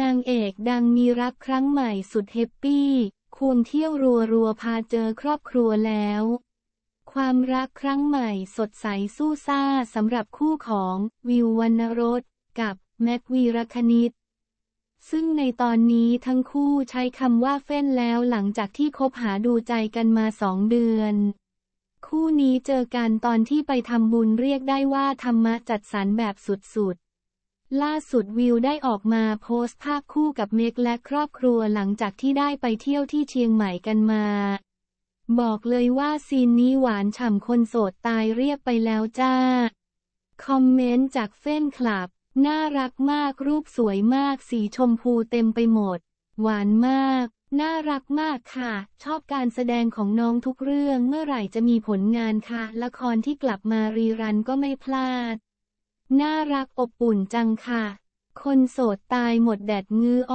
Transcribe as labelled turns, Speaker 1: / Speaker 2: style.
Speaker 1: นางเอกดังมีรักครั้งใหม่สุดเฮปปี้ควงเที่ยวรัวรัวพาเจอครอบครัวแล้ว ความรักครั้งใหม่สดใสสู้ซ่าสำหรับคู่ของวิววรรณรสกับแม็กวีรคณิต ซึ่งในตอนนี้ทั้งคู่ใช้คำว่าเฟ้นแล้วหลังจากที่คบหาดูใจกันมาสองเดือน คู่นี้เจอกันตอนที่ไปทำบุญเรียกได้ว่าธรรมะจัดสรรแบบสุดล่าสุดวิวได้ออกมาโพสต์ภาพคู่กับเมกและครอบครัวหลังจากที่ได้ไปเที่ยวที่เชียงใหม่กันมา บอกเลยว่าซีนนี้หวานฉ่ำคนโสดตายเรียบไปแล้วจ้า คอมเมนต์จากเฟนคลับ น่ารักมาก รูปสวยมาก สีชมพูเต็มไปหมด หวานมาก น่ารักมากค่ะ ชอบการแสดงของน้องทุกเรื่องเมื่อไหร่จะมีผลงานค่ะละครที่กลับมารีรันก็ไม่พลาดน่ารักอบอุ่นจังค่ะ คนโสดตายหมดแด
Speaker 2: ดงื้ออ